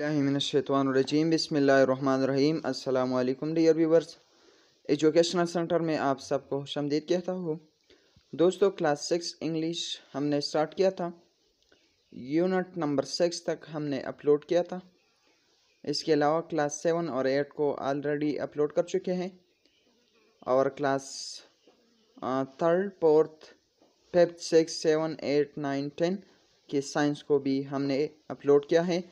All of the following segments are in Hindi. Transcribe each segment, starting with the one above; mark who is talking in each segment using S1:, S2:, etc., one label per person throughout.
S1: रजीम बसमीम अल्लाम डियर व्यूवर्स एजुकेशनल सेंटर में आप सबको शमदीद कहता हूँ दोस्तों क्लास सिक्स इंग्लिश हमने स्टार्ट किया था यूनिट नंबर सिक्स तक हमने अपलोड किया था इसके अलावा क्लास सेवन और एट को ऑलरेडी अपलोड कर चुके हैं और class third fourth fifth six seven eight nine ten के साइंस को भी हमने अपलोड किया है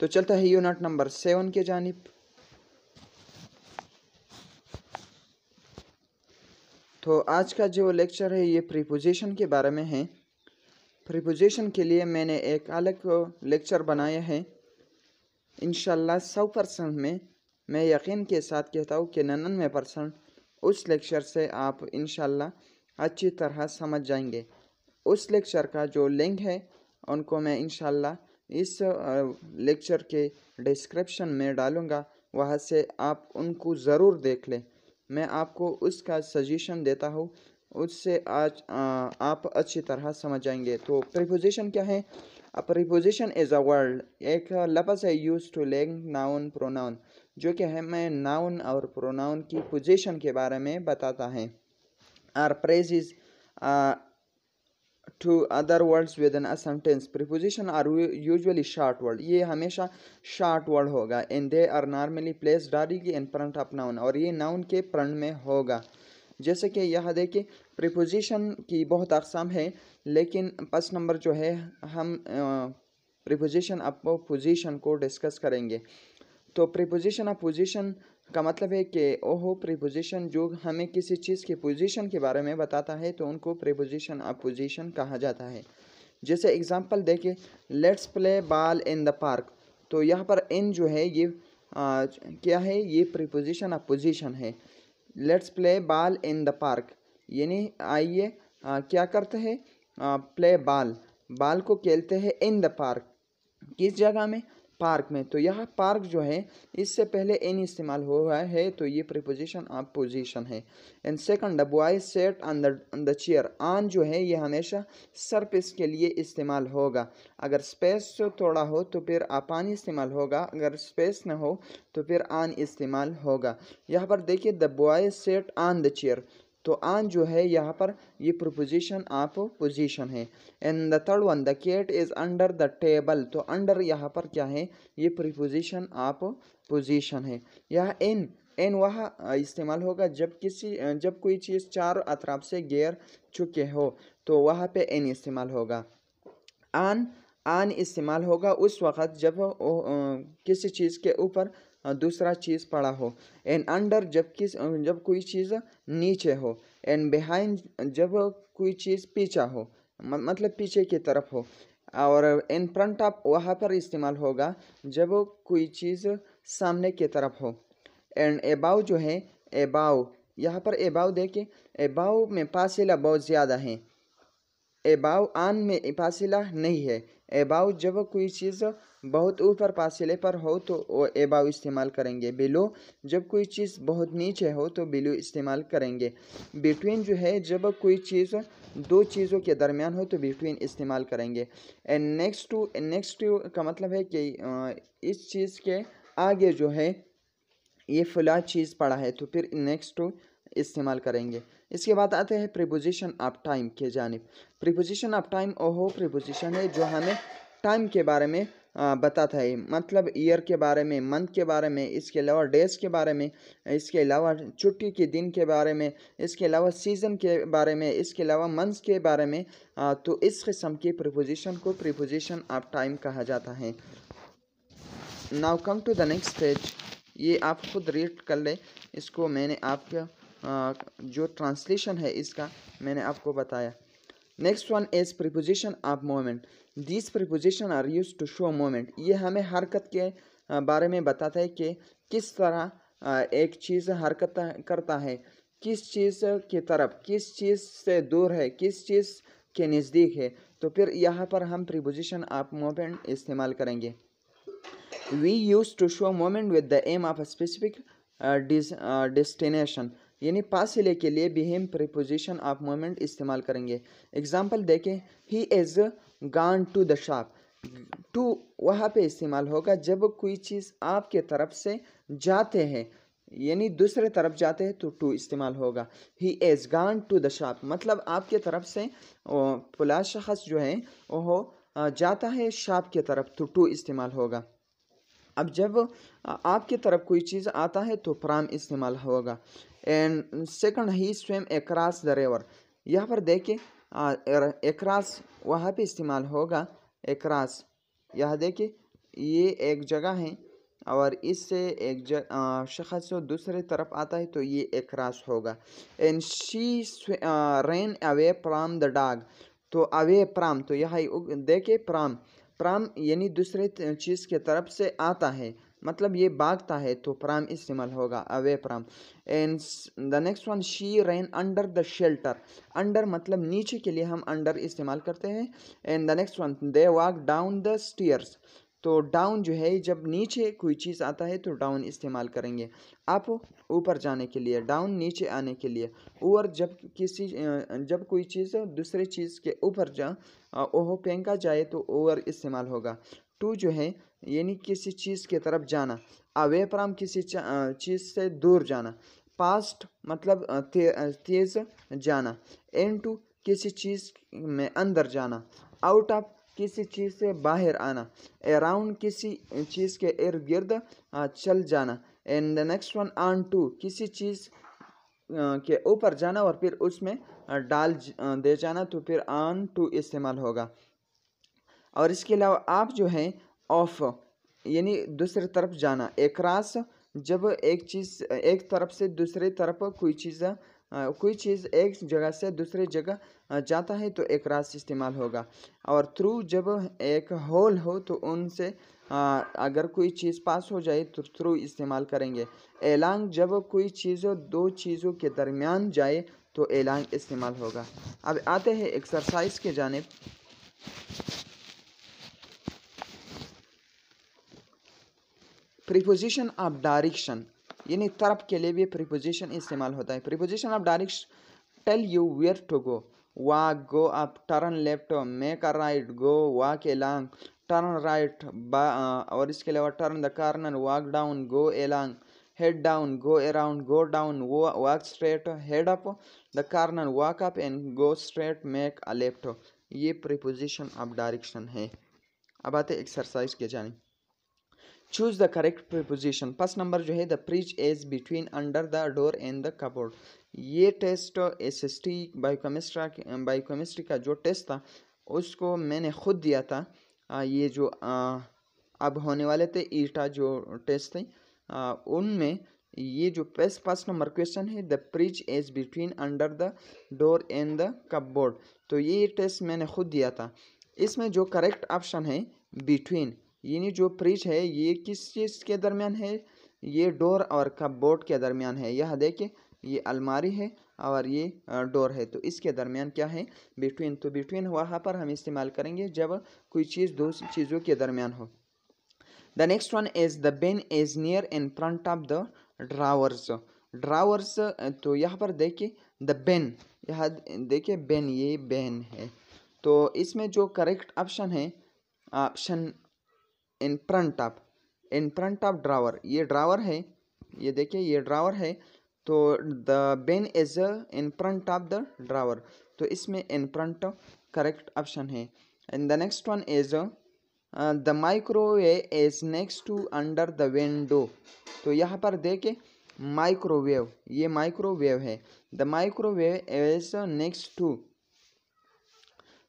S1: तो चलता है यूनिट नंबर सेवन के जानब तो आज का जो लेक्चर है ये प्रीपोजिशन के बारे में है प्रीपोजिशन के लिए मैंने एक अलग लेक्चर बनाया है इन सौ परसेंट में मैं यकीन के साथ कहता हूँ कि नन्नवे परसेंट उस लेक्चर से आप इन अच्छी तरह समझ जाएंगे उस लेक्चर का जो लिंक है उनको मैं इनशाला इस लेक्चर के डिस्क्रिप्शन में डालूँगा वहाँ से आप उनको ज़रूर देख लें मैं आपको उसका सजेशन देता हूँ उससे आज आ, आप अच्छी तरह समझ जाएंगे तो प्रीपोजिशन क्या है a preposition is a word एक लफ्ज़ है use to link noun pronoun जो कि है मैं नाउन और प्रोनाउन की पोजीशन के बारे में बताता है or phrase is to other words within a sentence preposition are usually short word ये हमेशा short word होगा and they are normally placed directly in front of noun और ये noun के front में होगा जैसे कि यह देखिए preposition की बहुत अकसाम है लेकिन फर्स्ट number जो है हम preposition of position को discuss करेंगे तो preposition of position का मतलब है कि ओहो प्रीपोजिशन जो हमें किसी चीज़ की पोजीशन के बारे में बताता है तो उनको प्रीपोजिशन अपोजिशन कहा जाता है जैसे एग्जांपल देखें let's play ball in the park तो यहाँ पर इन जो है ये आ, क्या है ये प्रीपोजिशन अपोजिशन है let's play ball in the park यानी आइए क्या करते हैं प्ले बॉल बॉल को खेलते हैं इन द पार्क किस जगह में पार्क में तो यह पार्क जो है इससे पहले एन इस्तेमाल हो रहा है तो ये प्रिपोजिशन ऑफ पोजिशन है and second the boy set on the chair on जो है ये हमेशा सरफेस के लिए इस्तेमाल होगा अगर स्पेस थोड़ा हो तो फिर आन इस्तेमाल होगा अगर स्पेस ना हो तो फिर आन इस्तेमाल होगा यहाँ पर देखिए the boy set on the chair तो आन जो है यहाँ पर ये प्रपोजिशन आप पोजिशन है and the third one the cat is under the table तो अंडर यहाँ पर क्या है ये प्रपोजिशन आप पोजिशन है यह एन एन वह इस्तेमाल होगा जब किसी जब कोई चीज़ चार अतराब से गैर चुके हो तो वहाँ पे एन इस्तेमाल होगा आन आन इस्तेमाल होगा उस वक़्त जब ओ, ओ, किसी चीज़ के ऊपर दूसरा चीज़ पड़ा हो एंड अंडर जब किस जब कोई चीज़ नीचे हो एंड बिहाइंड जब कोई चीज़ पीछा हो मतलब पीछे की तरफ हो और इन फ्रंट ऑफ वहाँ पर इस्तेमाल होगा जब कोई चीज़ सामने की तरफ हो एंड एबाव जो है एबाव यहाँ पर एबाव देखें एबाव में पासिला बहुत ज़्यादा है एबाव आन में पासिला नहीं है एबाव जब कोई चीज़ बहुत ऊपर पासिले पर हो तो वो एबाव इस्तेमाल करेंगे बिलो जब कोई चीज़ बहुत नीचे हो तो बिलो इस्तेमाल करेंगे बिटवीन जो है जब कोई चीज़ दो चीज़ों के दरमियान हो तो बिटवीन इस्तेमाल करेंगे and next to next to का मतलब है कि इस चीज़ के आगे जो है ये फला चीज़ पड़ा है तो फिर नेक्स्ट टू इस्तेमाल करेंगे इसके बाद आते हैं प्रिपोजिशन ऑफ टाइम के जानब प्रिपोजिशन ऑफ टाइम ओहो प्रिपोजिशन है जो हमें टाइम के बारे में बताता है मतलब ईयर के बारे में मंथ के बारे में इसके अलावा डेज के बारे में इसके अलावा छुट्टी के दिन के बारे में इसके अलावा सीज़न के बारे में इसके अलावा मंथ के बारे में तो इस किस्म की प्रिपोजिशन को प्रिपोजिशन ऑफ टाइम कहा जाता है now come to the next page ये आप खुद रीड कर लें इसको मैंने आपका जो ट्रांसलेशन है इसका मैंने आपको बताया next one is preposition of movement this preposition are use to show movement ये हमें हरकत के बारे में बताता है कि किस तरह एक चीज़ हरकत करता है किस चीज़ की तरफ किस चीज़ से दूर है किस चीज़ के नज़दीक है तो फिर यहाँ पर हम प्रिपोजिशन ऑफ मोमेंट इस्तेमाल करेंगे we use to show movement with the aim of specific uh, यानी पासिले के लिए बिहेम प्रिपोजिशन ऑफ मोमेंट इस्तेमाल करेंगे एग्जाम्पल देखें he is gone to the shop to वहाँ पे इस्तेमाल होगा जब कोई चीज़ आपके तरफ से जाते हैं यानी दूसरे तरफ जाते हैं तो टू इस्तेमाल होगा he is gone to the shop मतलब आपके तरफ से फला शख्स जो है वह जाता है शॉप की तरफ तो टू इस्तेमाल होगा अब जब आपकी तरफ कोई चीज़ आता है तो फ्राम इस्तेमाल होगा एंड सेकंड ही स्वयं एकरास द रेवर यहाँ पर देखें एकरास वहाँ पे इस्तेमाल होगा एकरास यह देखें ये एक जगह है और इससे एक शख्स दूसरे तरफ आता है तो ये एकरास होगा and she ran away from the dog तो अवे प्राम तो यह देखे प्राम प्राम यानी दूसरे चीज़ के तरफ से आता है मतलब ये भागता है तो प्राम इस्तेमाल होगा away from and the next one she ran under the shelter under मतलब नीचे के लिए हम अंडर इस्तेमाल करते हैं and the next one they walk down the stairs तो डाउन जो है जब नीचे कोई चीज़ आता है तो डाउन इस्तेमाल करेंगे आप ऊपर जाने के लिए डाउन नीचे आने के लिए और जब किसी जब कोई चीज़ दूसरे चीज़ के ऊपर जा ओहो पेंका जाए तो ओवर इस्तेमाल होगा टू जो है यानी किसी चीज़ के तरफ जाना अवे फ्राम किसी चीज़ से दूर जाना पास्ट मतलब ते, तेज़ जाना एन टू किसी चीज़ में अंदर जाना आउट ऑफ किसी चीज़ से बाहर आना अराउंड किसी चीज़ के इर्द गिर्द चल जाना and the next one on to किसी चीज़ के ऊपर जाना और फिर उसमें डाल दे जाना तो फिर आन टू इस्तेमाल होगा और इसके अलावा आप जो हैं ऑफ यानी दूसरी तरफ जाना एक जब एक चीज़ एक तरफ से दूसरी तरफ कोई चीज़ कोई चीज़ एक जगह से दूसरी जगह जाता है तो एक रास्ते इस्तेमाल होगा और थ्रू जब एक होल हो तो उनसे अगर कोई चीज़ पास हो जाए तो थ्रू इस्तेमाल करेंगे एलांग जब कोई चीज़ दो चीज़ों के दरमियान जाए तो एलांग इस्तेमाल होगा अब आते हैं एक्सरसाइज के जाने प्रिपोजिशन ऑफ डायरेक्शन यानी तरफ के लिए भी प्रिपोजिशन इस्तेमाल होता है प्रिपोजिशन आप direct tell you where to go way go आप turn left make a right go वा के लॉन्ग टर्न राइट और इसके अलावा turn the corner walk down go along down go around go down वो walk straight head up the corner walk up and go straight make a left ये प्रिपोजिशन ऑफ डायरेक्शन है अब आते एक्सरसाइज के जाने choose the correct preposition first number जो है the fridge is between under the door and the cupboard ये test S S T biochemistry biochemistry का जो टेस्ट था उसको मैंने खुद दिया था आ, ये जो आ, अब होने वाले थे ईटा जो टेस्ट थे उनमें ये जो फर्स्ट फर्स्ट नंबर क्वेश्चन है the fridge is between under the door and the cupboard तो ये टेस्ट मैंने खुद दिया था इसमें जो करेक्ट ऑप्शन है बिटवीन यानी जो फ्रिज है ये किस चीज़ के दरमियान है ये डोर और कपबोर्ड के दरमियान है यह देखिए ये अलमारी है और ये डोर है तो इसके दरमियान क्या है बिटवीन तो बिटवीन वहाँ पर हम इस्तेमाल करेंगे जब कोई चीज़ दो चीज़ों के दरमियान हो the next one is the bin is near in front of the drawers drawers तो यहाँ पर देखिए द बेन यह देखिए बेन ये बेन है तो इसमें जो करेक्ट ऑप्शन है option in front of in front of drawer ये ड्रावर है ये देखिए ये ड्रावर है तो the bin is in front of the drawer तो इसमें इन फ्रंट करेक्ट ऑप्शन है and the next one is the microwave is next to under the window तो यहाँ पर देखे माइक्रोवेव ये माइक्रोवेव है the microwave is next to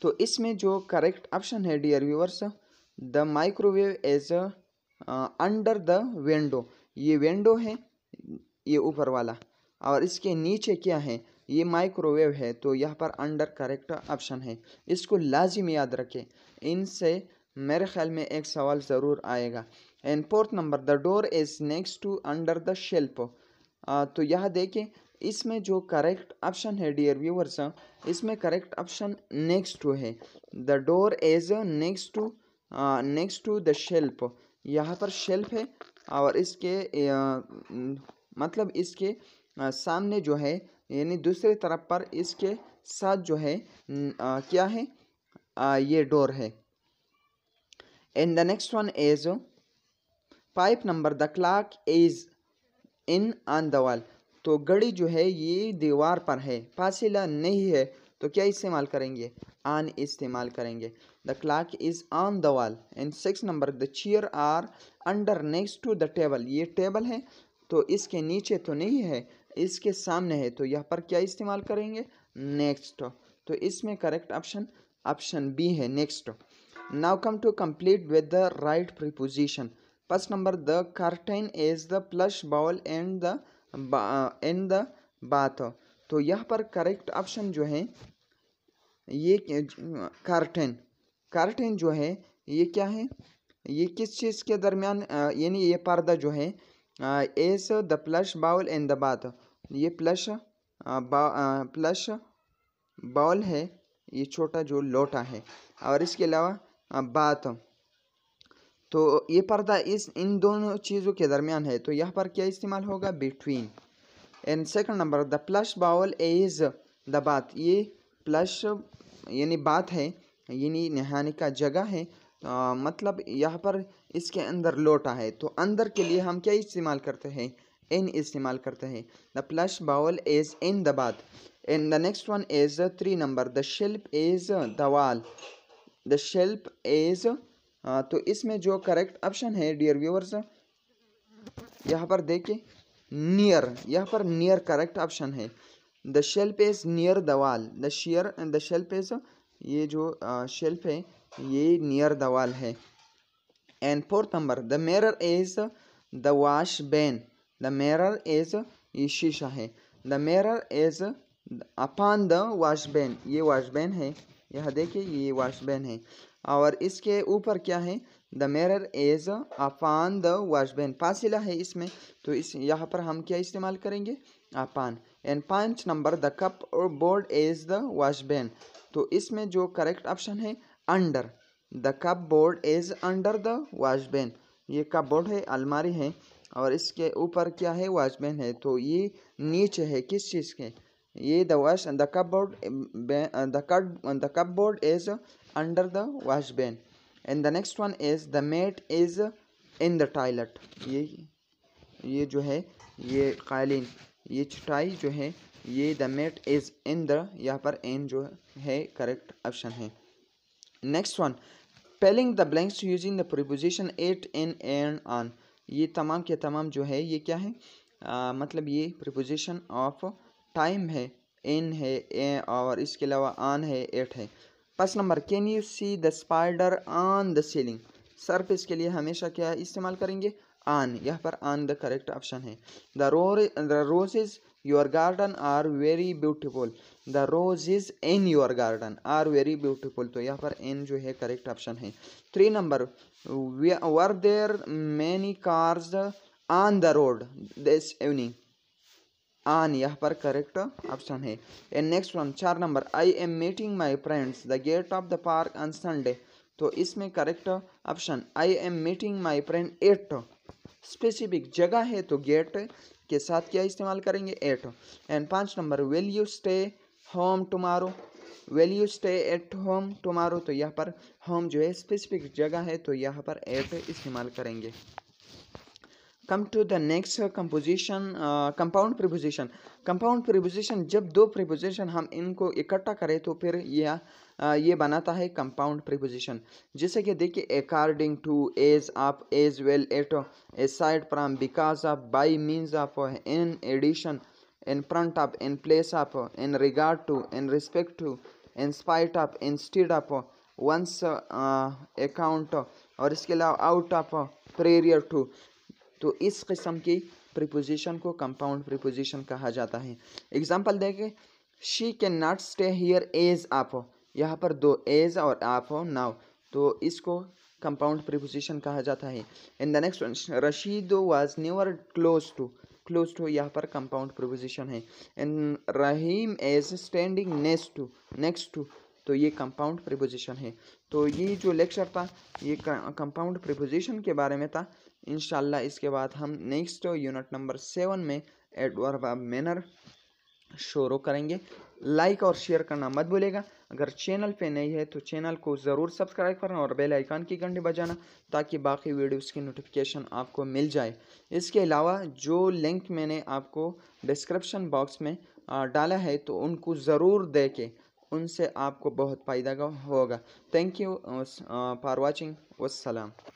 S1: तो इसमें जो करेक्ट ऑप्शन है dear viewers the microwave is under the window ये विंडो है ये ऊपर वाला और इसके नीचे क्या है ये माइक्रोवेव है तो यहाँ पर अंडर करेक्ट ऑप्शन है इसको लाजिम याद रखें इनसे मेरे ख्याल में एक सवाल ज़रूर आएगा and fourth number the door is next to under the shelf तो यह देखें इसमें जो करेक्ट ऑप्शन है डियर व्यूवर्स इसमें करेक्ट ऑप्शन नेक्स्ट टू है the door is next to next to the shelf यहाँ पर शेल्फ है और इसके मतलब इसके सामने जो है यानी दूसरे तरफ पर इसके साथ जो है क्या है ये डोर है and the next one is five number the clock is in on the wall तो घड़ी जो है ये दीवार पर है फासिला नहीं है तो क्या इस्तेमाल करेंगे आन इस्तेमाल करेंगे the clock is on the wall and six number the chair are under next to the table ये टेबल है तो इसके नीचे तो नहीं है इसके सामने है तो यहाँ पर क्या इस्तेमाल करेंगे नेक्स्ट तो इसमें करेक्ट ऑप्शन ऑप्शन बी है next now come to complete with the right preposition first number the curtain is the flush bowl and the and the bath तो यहाँ पर करेक्ट ऑप्शन जो है ये कार्टन कार्टन जो है ये क्या है ये किस चीज़ के दरमियान यानी ये पर्दा जो है is the plus bowl and the bath ये प्लस प्लस बाउल है ये छोटा जो लोटा है और इसके अलावा बात तो ये पर्दा इस इन दोनों चीज़ों के दरमियान है तो यहाँ पर क्या इस्तेमाल होगा between and second number the plus bowl is the bath ये प्लस यानी बात है यानी नहाने का जगह है आ, मतलब यहाँ पर इसके अंदर लोटा है तो अंदर के लिए हम क्या इस्तेमाल करते हैं एन इस्तेमाल करते हैं the plus bowl is in the bath and the next one is three number the shelf is the wall the shelf is तो इसमें जो करेक्ट ऑप्शन है डियर व्यूअर्स यहाँ पर देखें नियर यहाँ पर नियर करेक्ट ऑप्शन है the shelf is near the wall the share the shelf is ये जो शेल्फ है ये नियर द वाल है and fourth number the mirror is the wash basin the mirror is ये शीशा है the mirror is upon the wash basin ये वाश बैन है यह देखिए ये वॉशबैन है और इसके ऊपर क्या है the mirror is upon the washbasin फासिला है इसमें तो इस यहाँ पर हम क्या इस्तेमाल करेंगे अपान एंड पाँच नंबर द कप और बोर्ड एज द वॉशबैन तो इसमें जो करेक्ट ऑप्शन है under the cupboard is under the washbasin ये कप बोर्ड है अलमारी है और इसके ऊपर क्या है वॉचमैन है तो ये नीचे है किस चीज़ के ये the wash the cupboard the card the cupboard is under the wash bin and the next one is the mat is in the toilet ये ये जो है ये कालीन ये चटाई जो है ये the mat is in the यहाँ पर इन जो है करेक्ट ऑप्शन है next one filling the blanks using the preposition at in and on ये तमाम के तमाम जो है ये क्या है आ, मतलब ये प्रिपोजिशन ऑफ टाइम है एन है ए और इसके अलावा आन है एट है first number can you see the spider on the ceiling सर पे इसके लिए हमेशा क्या है इस्तेमाल करेंगे आन यहाँ पर आन द करेक्ट ऑप्शन है the row the roses your garden are very beautiful the rose is in your garden are very beautiful तो यहाँ पर एन जो है करेक्ट ऑप्शन है three number were there many cars on the road this evening on यहाँ पर करेक्ट ऑप्शन है एंड नेक्स्ट वन चार number I am meeting my friends the gate of the park on Sunday तो इसमें correct option I am meeting my friend at specific जगह है तो गेट के साथ क्या इस्तेमाल करेंगे एट एंड पाँच number will you stay home tomorrow well you stay at home tomorrow तो यहाँ पर होम जो है स्पेसिफिक जगह है तो यहाँ पर एट इस्तेमाल करेंगे come to the next composition compound preposition compound preposition जब दो प्रिपोजिशन हम इनको इकट्ठा करें तो फिर यह uh, ये बनाता है कंपाउंड प्रिपोजिशन जैसे कि देखिए according to as of as well at aside from because of by means of in addition in front of in place of in regard to in respect to in spite of instead of on account और इसके अलावा आउट ऑफ प्रेरियर टू तो इस किस्म की प्रिपोजिशन को कंपाउंड प्रिपोजिशन कहा जाता है एग्जाम्पल देखें she can not stay here as आप हो यहाँ पर दो एज और आप हो नाव तो इसको कंपाउंड प्रिपोजिशन कहा जाता है in the next Rashid was never close to close to यहाँ पर कंपाउंड प्रिपोजिशन है and Rahim is standing next to next to तो ये कंपाउंड प्रिपोजिशन है तो ये जो लेक्चर था ये कंपाउंड प्रिपोजिशन के बारे में था इन इसके बाद हम नेक्स्ट यूनिट नंबर सेवन में एडवर्ब मैनर शुरू करेंगे लाइक और शेयर करना मत भूलेगा अगर चैनल पे नहीं है तो चैनल को ज़रूर सब्सक्राइब करना और बेल आइकन की घंटी बजाना ताकि बाकी वीडियोस की नोटिफिकेशन आपको मिल जाए इसके अलावा जो लिंक मैंने आपको डिस्क्रिप्शन बॉक्स में डाला है तो उनको ज़रूर दे के उनसे आपको बहुत फ़ायदा होगा थैंक यू फॉर वॉचिंग वसलम